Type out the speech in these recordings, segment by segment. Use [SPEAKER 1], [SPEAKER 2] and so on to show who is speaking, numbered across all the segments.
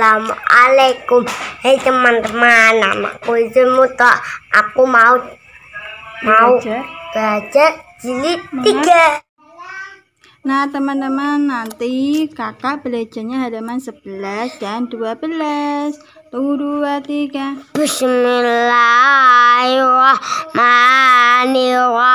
[SPEAKER 1] Assalamualaikum Hei teman-teman Namaku Zemuto Aku mau Mau belajar, belajar jilid 3 Nah teman-teman nanti kakak belajarnya halaman 11 dan 12 Tunggu 2, 3 Bismillahirrahmanirrahim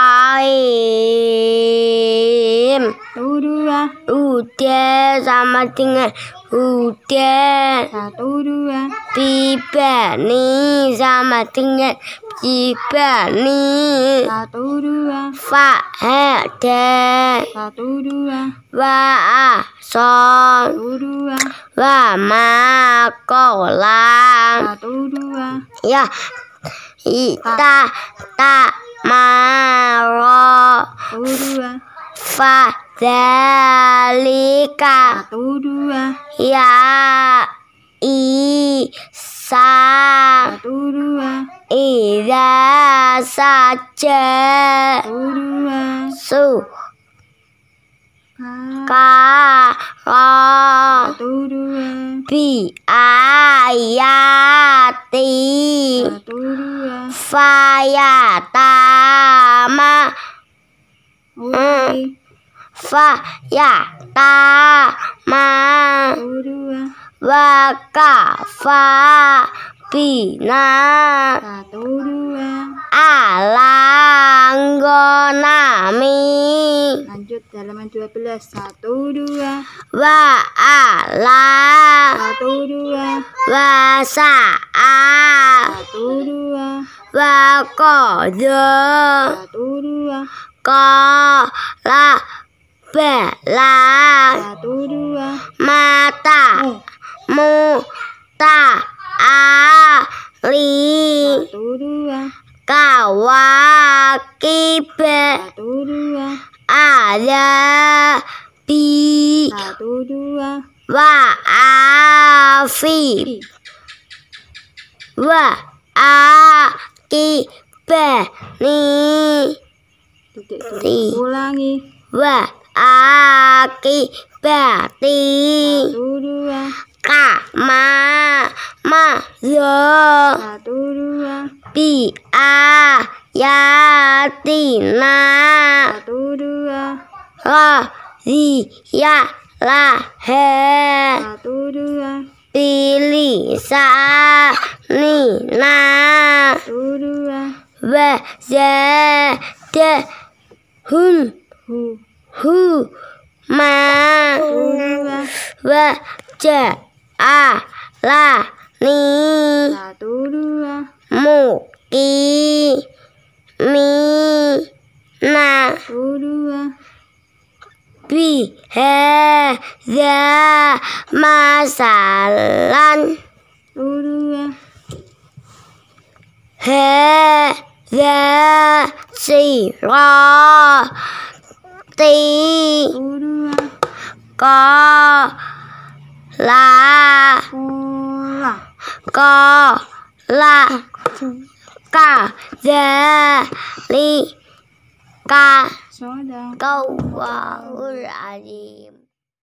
[SPEAKER 1] Hujan sama dengan hujan. Satu dua. Tiba nih sama dengan tiba nih. Satu dua. Faeda. Satu dua. Wa so Satu dua. Wa makolam. Satu dua. Ya. kita tak maro. Satu dua. Fa Zalika Satu dua Ya Isa Satu dua Iza saja Satu dua Su Ka Satu dua Bi Ayati Satu dua Fayatama Oi fa ya ta ma wa ka fa bina satu dua alangonami lanjut halaman 12 1 dua wa ala satu dua wa sa 1 2 wa 1 2 ko la belah Satu, mata oh. mu, ali Satu, dua. ada bi Satu, dua. wa afi wa ni ulangi wa Aki kama mazo bi ayatina radiya lahe bilisanina wa hu ma wa ja a la ni mu ki mi na bi he ya masalan he ya si ra tí có là có là cả dê ly cả câu quả là gì